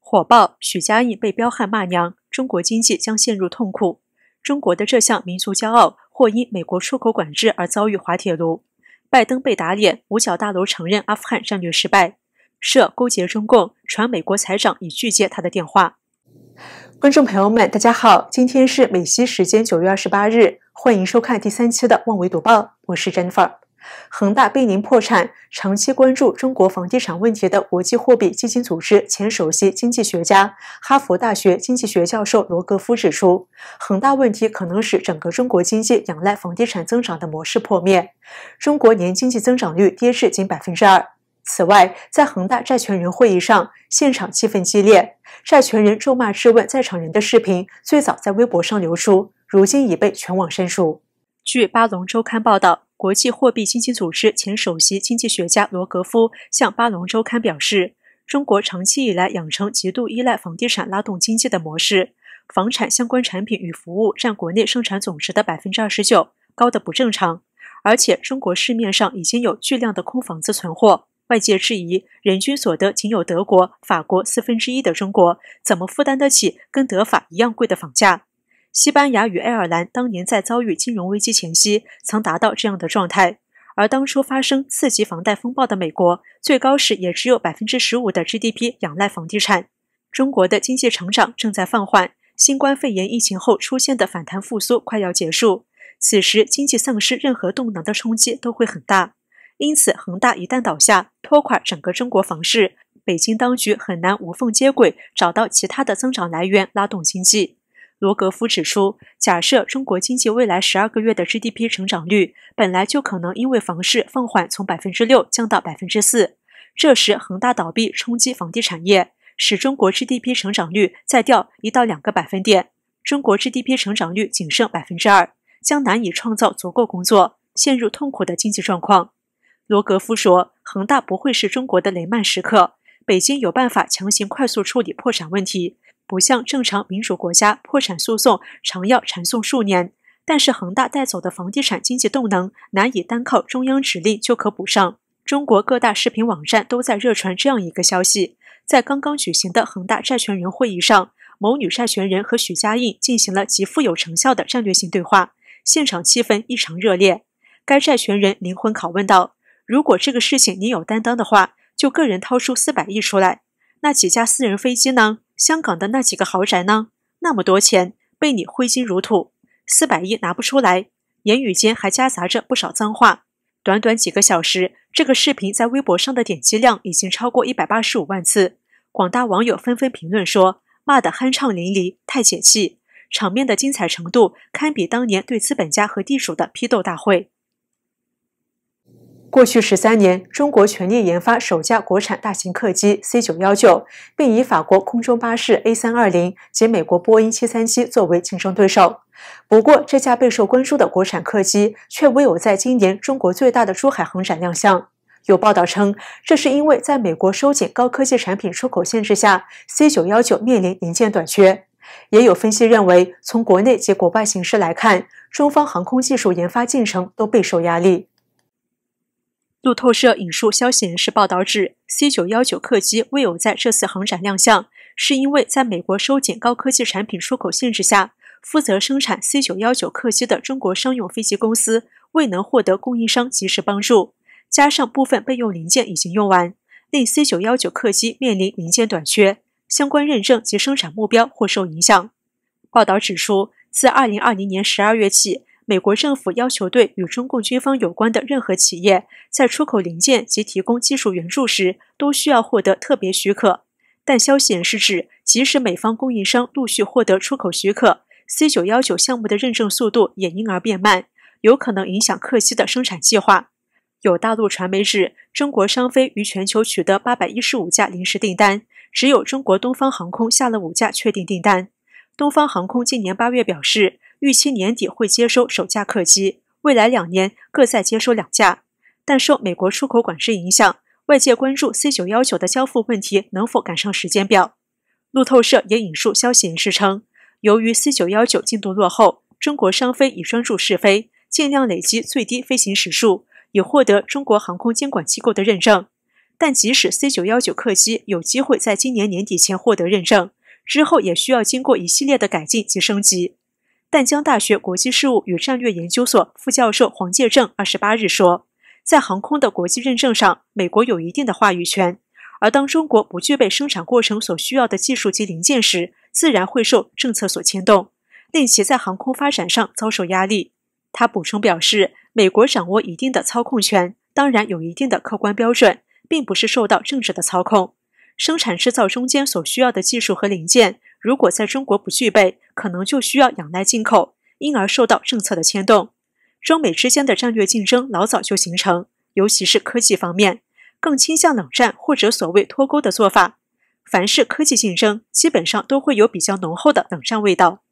火爆！许家印被彪悍骂娘，中国经济将陷入痛苦。中国的这项民族骄傲，或因美国出口管制而遭遇滑铁卢。拜登被打脸，五角大楼承认阿富汗战略失败。涉勾结中共，传美国财长已拒接他的电话。观众朋友们，大家好！今天是美西时间九月二十八日，欢迎收看第三期的《妄为读报》，我是 Jennifer。恒大濒临破产，长期关注中国房地产问题的国际货币基金组织前首席经济学家、哈佛大学经济学教授罗格夫指出，恒大问题可能使整个中国经济仰赖房地产增长的模式破灭，中国年经济增长率跌至仅百分之二。此外，在恒大债权人会议上，现场气氛激烈，债权人咒骂质问在场人的视频最早在微博上流出，如今已被全网删除。据《巴龙周刊》报道，国际货币基金组织前首席经济学家罗格夫向《巴龙周刊》表示：“中国长期以来养成极度依赖房地产拉动经济的模式，房产相关产品与服务占国内生产总值的百分之二十九，高的不正常。而且，中国市面上已经有巨量的空房子存货。”外界质疑，人均所得仅有德国、法国四分之一的中国，怎么负担得起跟德法一样贵的房价？西班牙与爱尔兰当年在遭遇金融危机前夕，曾达到这样的状态。而当初发生次级房贷风暴的美国，最高时也只有百分之十五的 GDP 仰赖房地产。中国的经济成长正在放缓，新冠肺炎疫情后出现的反弹复苏快要结束，此时经济丧失任何动能的冲击都会很大。因此，恒大一旦倒下，拖垮整个中国房市，北京当局很难无缝接轨，找到其他的增长来源，拉动经济。罗格夫指出，假设中国经济未来十二个月的 GDP 成长率本来就可能因为房市放缓，从百分之六降到百分之四，这时恒大倒闭冲击房地产业，使中国 GDP 成长率再掉一到两个百分点，中国 GDP 成长率仅剩百分之二，将难以创造足够工作，陷入痛苦的经济状况。罗格夫说：“恒大不会是中国的雷曼时刻，北京有办法强行快速处理破产问题，不像正常民主国家破产诉讼常要缠讼数年。但是恒大带走的房地产经济动能，难以单靠中央指令就可补上。”中国各大视频网站都在热传这样一个消息：在刚刚举行的恒大债权人会议上，某女债权人和许家印进行了极富有成效的战略性对话，现场气氛异常热烈。该债权人灵魂拷问道。如果这个事情你有担当的话，就个人掏出四百亿出来。那几架私人飞机呢？香港的那几个豪宅呢？那么多钱被你挥金如土，四百亿拿不出来。言语间还夹杂着不少脏话。短短几个小时，这个视频在微博上的点击量已经超过一百八十五万次。广大网友纷纷评论说，骂得酣畅淋漓，太解气，场面的精彩程度堪比当年对资本家和地主的批斗大会。过去十三年，中国全力研发首架国产大型客机 C 九幺九，并以法国空中巴士 A 三二零及美国波音七三七作为竞争对手。不过，这架备受关注的国产客机却唯有在今年中国最大的珠海航展亮相。有报道称，这是因为在美国收紧高科技产品出口限制下，C 九幺九面临零件短缺。也有分析认为，从国内及国外形势来看，中方航空技术研发进程都备受压力。路透社引述消息人士报道指，C 九幺九客机未有在这次航展亮相，是因为在美国收紧高科技产品出口限制下，负责生产 C 九幺九客机的中国商用飞机公司未能获得供应商及时帮助，加上部分备用零件已经用完，令 C 九幺九客机面临零件短缺，相关认证及生产目标或受影响。报道指出，自二零二零年十二月起。美国政府要求对与中共军方有关的任何企业在出口零件及提供技术援助时，都需要获得特别许可。但消息士指，即使美方供应商陆续获得出口许可，C 九幺九项目的认证速度也因而变慢，有可能影响客机的生产计划。有大陆传媒指，中国商飞于全球取得八百一十五架临时订单，只有中国东方航空下了五架确定订单。东方航空今年八月表示。预期年底会接收首架客机，未来两年各再接收两架，但受美国出口管制影响，外界关注 C 九幺九的交付问题能否赶上时间表。路透社也引述消息人士称，由于 C 九幺九进度落后，中国商飞已专注试飞，尽量累积最低飞行时数，以获得中国航空监管机构的认证。但即使 C 九幺九客机有机会在今年年底前获得认证，之后也需要经过一系列的改进及升级。淡江大学国际事务与战略研究所副教授黄介正二十八日说，在航空的国际认证上，美国有一定的话语权。而当中国不具备生产过程所需要的技术及零件时，自然会受政策所牵动，令其在航空发展上遭受压力。他补充表示，美国掌握一定的操控权，当然有一定的客观标准，并不是受到政治的操控。生产制造中间所需要的技术和零件。如果在中国不具备，可能就需要仰赖进口，因而受到政策的牵动。中美之间的战略竞争老早就形成，尤其是科技方面，更倾向冷战或者所谓脱钩的做法。凡是科技竞争，基本上都会有比较浓厚的冷战味道。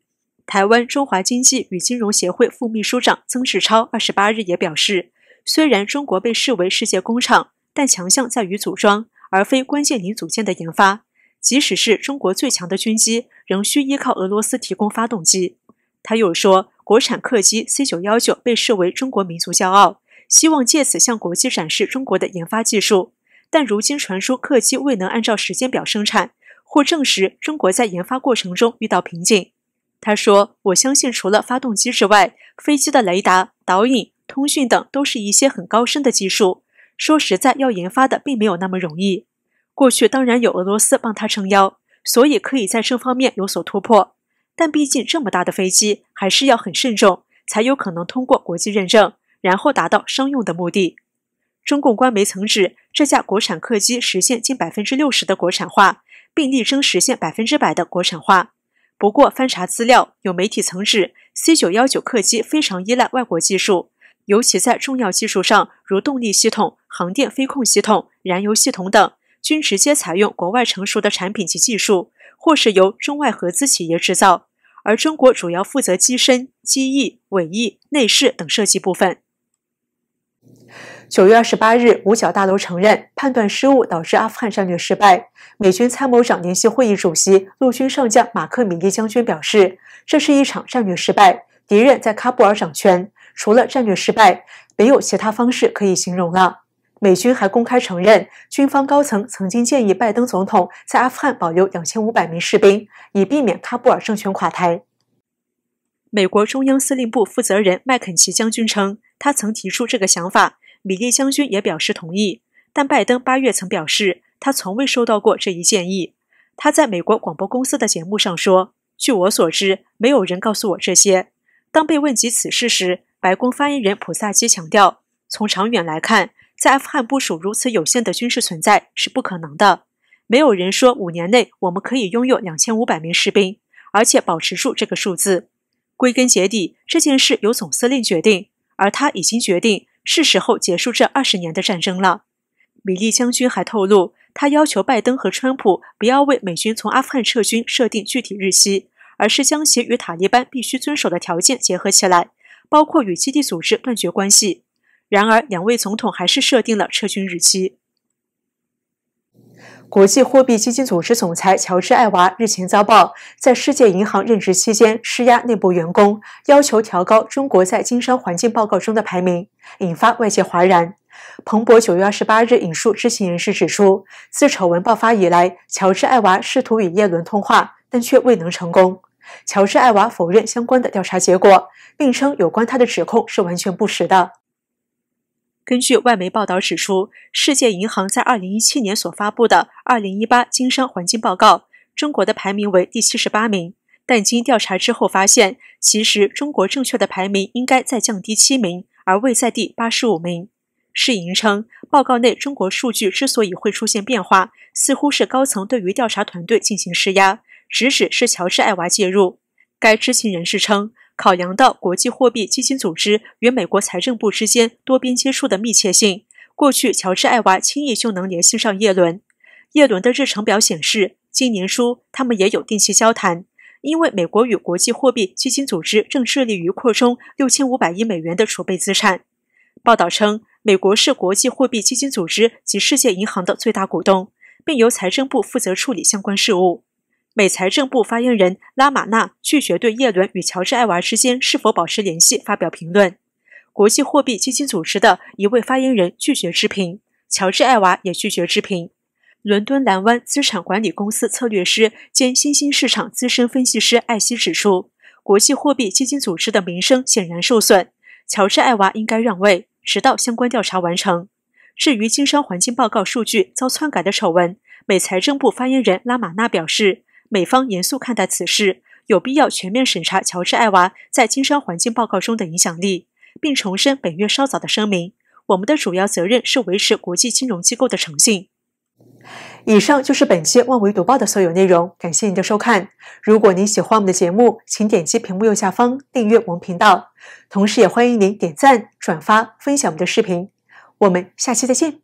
台湾中华经济与金融协会副秘书长曾志超二十八日也表示，虽然中国被视为世界工厂，但强项在于组装，而非关键零组件的研发。即使是中国最强的军机，仍需依靠俄罗斯提供发动机。他又说，国产客机 C 九幺九被视为中国民族骄傲，希望借此向国际展示中国的研发技术。但如今传出客机未能按照时间表生产，或证实中国在研发过程中遇到瓶颈。他说：“我相信，除了发动机之外，飞机的雷达、导引、通讯等都是一些很高深的技术。说实在，要研发的并没有那么容易。”过去当然有俄罗斯帮他撑腰，所以可以在这方面有所突破。但毕竟这么大的飞机，还是要很慎重，才有可能通过国际认证，然后达到商用的目的。中共官媒曾指，这架国产客机实现近百分之六十的国产化，并力争实现百分之百的国产化。不过翻查资料，有媒体曾指，C 九幺九客机非常依赖外国技术，尤其在重要技术上，如动力系统、航电、飞控系统、燃油系统等。均直接采用国外成熟的产品及技术，或是由中外合资企业制造，而中国主要负责机身、机翼、尾翼、内饰等设计部分。九月二十八日，五角大楼承认判断失误导致阿富汗战略失败。美军参谋长联席会议主席、陆军上将马克·米利将军表示：“这是一场战略失败，敌人在喀布尔掌权，除了战略失败，没有其他方式可以形容了。”美军还公开承认，军方高层曾经建议拜登总统在阿富汗保留两千五百名士兵，以避免喀布尔政权垮台。美国中央司令部负责人麦肯齐将军称，他曾提出这个想法，米利将军也表示同意。但拜登八月曾表示，他从未收到过这一建议。他在美国广播公司的节目上说：“据我所知，没有人告诉我这些。”当被问及此事时，白宫发言人普萨基强调：“从长远来看。”在阿富汗部署如此有限的军事存在是不可能的。没有人说五年内我们可以拥有两千五百名士兵，而且保持住这个数字。归根结底，这件事由总司令决定，而他已经决定是时候结束这二十年的战争了。米利将军还透露，他要求拜登和川普不要为美军从阿富汗撤军设定具体日期，而是将其与塔利班必须遵守的条件结合起来，包括与基地组织断绝关系。然而，两位总统还是设定了撤军日期。国际货币基金组织总裁乔治·艾娃日前遭曝，在世界银行任职期间施压内部员工，要求调高中国在经商环境报告中的排名，引发外界哗然。彭博九月二十八日引述知情人士指出，自丑闻爆发以来，乔治·艾娃试图与叶伦通话，但却未能成功。乔治·艾娃否认相关的调查结果，并称有关他的指控是完全不实的。根据外媒报道指出，世界银行在2017年所发布的《2018经商环境报告》，中国的排名为第七十八名。但经调查之后发现，其实中国正确的排名应该再降低七名，而位在第八十五名。世银称，报告内中国数据之所以会出现变化，似乎是高层对于调查团队进行施压，直指是乔治·艾娃介入。该知情人士称。考量到国际货币基金组织与美国财政部之间多边接触的密切性，过去乔治·艾娃轻易就能联系上耶伦。耶伦的日程表显示，今年初他们也有定期交谈。因为美国与国际货币基金组织正致力于扩充六千五百亿美元的储备资产。报道称，美国是国际货币基金组织及世界银行的最大股东，并由财政部负责处理相关事务。美财政部发言人拉玛纳拒绝对耶伦与乔治·艾娃之间是否保持联系发表评论。国际货币基金组织的一位发言人拒绝置评。乔治·艾娃也拒绝置评。伦敦蓝湾资产管理公司策略师兼新兴市场资深分析师艾希指出，国际货币基金组织的名声显然受损。乔治·艾娃应该让位，直到相关调查完成。至于经商环境报告数据遭篡改的丑闻，美财政部发言人拉玛纳表示。美方严肃看待此事，有必要全面审查乔治·艾娃在经商环境报告中的影响力，并重申本月稍早的声明。我们的主要责任是维持国际金融机构的诚信。以上就是本期万维读报的所有内容，感谢您的收看。如果您喜欢我们的节目，请点击屏幕右下方订阅我们频道，同时也欢迎您点赞、转发、分享我们的视频。我们下期再见。